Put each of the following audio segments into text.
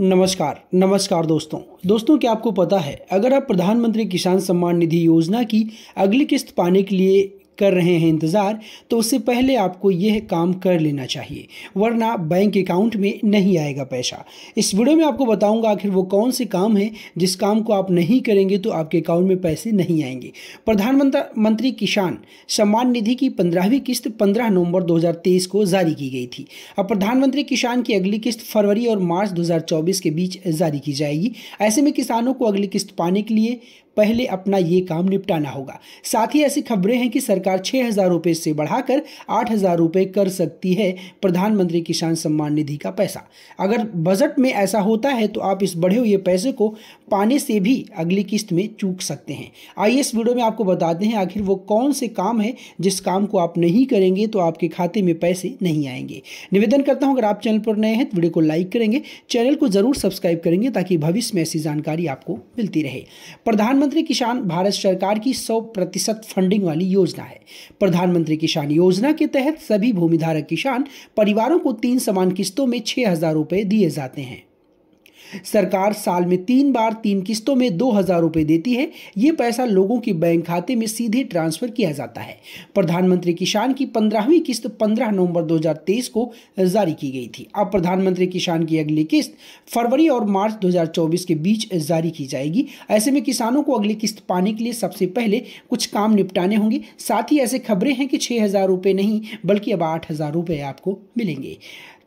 नमस्कार नमस्कार दोस्तों दोस्तों क्या आपको पता है अगर आप प्रधानमंत्री किसान सम्मान निधि योजना की अगली किस्त पाने के लिए कर रहे हैं इंतज़ार तो उससे पहले आपको यह काम कर लेना चाहिए वरना बैंक अकाउंट में नहीं आएगा पैसा इस वीडियो में आपको बताऊंगा आखिर वो कौन से काम हैं जिस काम को आप नहीं करेंगे तो आपके अकाउंट में पैसे नहीं आएंगे प्रधानमंत्री मंत्री किसान सम्मान निधि की पंद्रहवीं किस्त पंद्रह नवंबर दो को जारी की गई थी अब प्रधानमंत्री किसान की अगली किस्त फरवरी और मार्च दो के बीच जारी की जाएगी ऐसे में किसानों को अगली किस्त पाने के लिए पहले अपना ये काम निपटाना होगा साथ ही ऐसी खबरें हैं कि सरकार छः हज़ार रुपये से बढ़ाकर आठ हज़ार रुपये कर सकती है प्रधानमंत्री किसान सम्मान निधि का पैसा अगर बजट में ऐसा होता है तो आप इस बढ़े हुए पैसे को पाने से भी अगली किस्त में चूक सकते हैं आइए इस वीडियो में आपको बताते हैं आखिर वो कौन से काम है जिस काम को आप नहीं करेंगे तो आपके खाते में पैसे नहीं आएंगे निवेदन करता हूँ अगर आप चैनल पर नए हैं तो वीडियो को लाइक करेंगे चैनल को जरूर सब्सक्राइब करेंगे ताकि भविष्य में ऐसी जानकारी आपको मिलती रहे प्रधानमंत्री प्रधानमंत्री किसान भारत सरकार की 100 प्रतिशत फंडिंग वाली योजना है प्रधानमंत्री किसान योजना के तहत सभी भूमिधारक किसान परिवारों को तीन समान किस्तों में छह हजार रूपए दिए जाते हैं सरकार साल में तीन बार तीन किस्तों में दो हज़ार रुपए देती है ये पैसा लोगों के बैंक खाते में सीधे ट्रांसफ़र किया जाता है प्रधानमंत्री किसान की पंद्रहवीं किस्त पंद्रह नवंबर दो को जारी की गई थी अब प्रधानमंत्री किसान की अगली किस्त फरवरी और मार्च 2024 के बीच जारी की जाएगी ऐसे में किसानों को अगली किस्त पाने के लिए सबसे पहले कुछ काम निपटाने होंगे साथ ही ऐसे खबरें हैं कि छह हज़ार रुपये नहीं बल्कि अब आठ हज़ार रुपये आपको मिलेंगे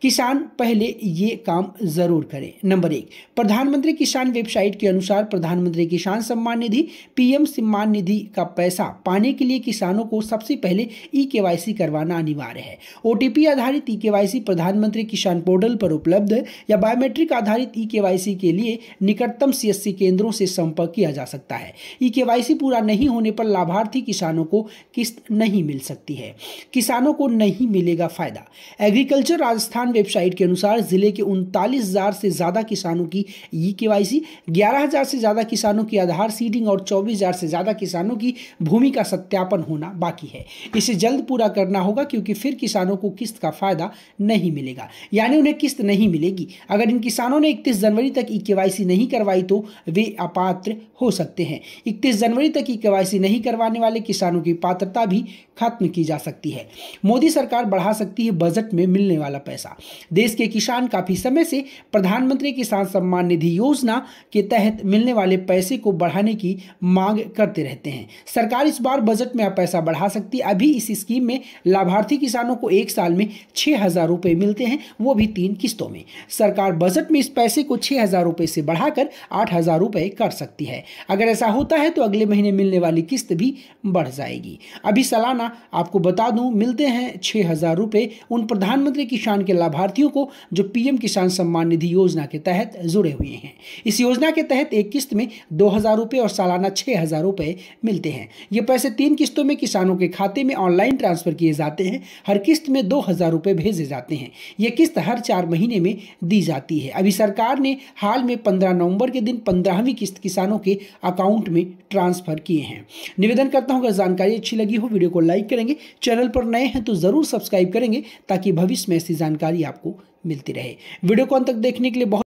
किसान पहले ये काम जरूर करें नंबर एक प्रधानमंत्री किसान वेबसाइट के अनुसार प्रधानमंत्री किसान सम्मान निधि पीएम सम्मान निधि का पैसा पाने के लिए किसानों को सबसे पहले ई के करवाना अनिवार्य है ओ आधारित ई के प्रधानमंत्री किसान पोर्टल पर उपलब्ध या बायोमेट्रिक आधारित ई के के लिए निकटतम सी केंद्रों से संपर्क किया जा सकता है ई के पूरा नहीं होने पर लाभार्थी किसानों को किस्त नहीं मिल सकती है किसानों को नहीं मिलेगा फायदा एग्रीकल्चर राजस्थान किसान वेबसाइट के अनुसार जिले के उनतालीस से ज़्यादा किसानों की ई के वाई सी से ज़्यादा किसानों की आधार सीडिंग और चौबीस से ज़्यादा किसानों की भूमि का सत्यापन होना बाकी है इसे जल्द पूरा करना होगा क्योंकि फिर किसानों को किस्त का फायदा नहीं मिलेगा यानी उन्हें किस्त नहीं मिलेगी अगर इन किसानों ने इकतीस जनवरी तक ई के नहीं करवाई तो वे अपात्र हो सकते हैं इकतीस जनवरी तक ई के नहीं करवाने वाले किसानों की पात्रता भी खत्म की जा सकती है मोदी सरकार बढ़ा सकती है बजट में मिलने वाला पैसा देश के किसान काफ़ी समय से प्रधानमंत्री किसान सम्मान निधि योजना के तहत मिलने वाले पैसे को बढ़ाने की मांग करते रहते हैं सरकार इस बार बजट में पैसा बढ़ा सकती है अभी इस स्कीम में लाभार्थी किसानों को एक साल में छह हज़ार रुपए मिलते हैं वो भी तीन किस्तों में सरकार बजट में इस पैसे को छह हज़ार रुपए से बढ़ाकर आठ हज़ार रुपए कर सकती है अगर ऐसा होता है तो अगले महीने मिलने वाली किस्त भी बढ़ जाएगी अभी सालाना आपको बता दूं मिलते हैं छह हज़ार रुपए उन प्रधानमंत्री किसान के लाभ लाभार्थियों को जो पीएम किसान सम्मान निधि योजना के तहत जुड़े हुए हैं इस योजना के तहत एक किस्त में दो हज़ार रुपये और सालाना छह हज़ार रुपये मिलते हैं ये पैसे तीन किस्तों में किसानों के खाते में ऑनलाइन ट्रांसफर किए जाते हैं हर किस्त में दो हज़ार रुपये भेजे जाते हैं ये किस्त हर चार महीने में दी जाती है अभी सरकार ने हाल में पंद्रह नवंबर के दिन पंद्रहवीं किस्त किसानों के अकाउंट में ट्रांसफर किए हैं निवेदन करता हूँ अगर जानकारी अच्छी लगी हो वीडियो को लाइक करेंगे चैनल पर नए हैं तो ज़रूर सब्सक्राइब करेंगे ताकि भविष्य में ऐसी जानकारी जानकारी आपको मिलती रहे वीडियो को अंत तक देखने के लिए बहुत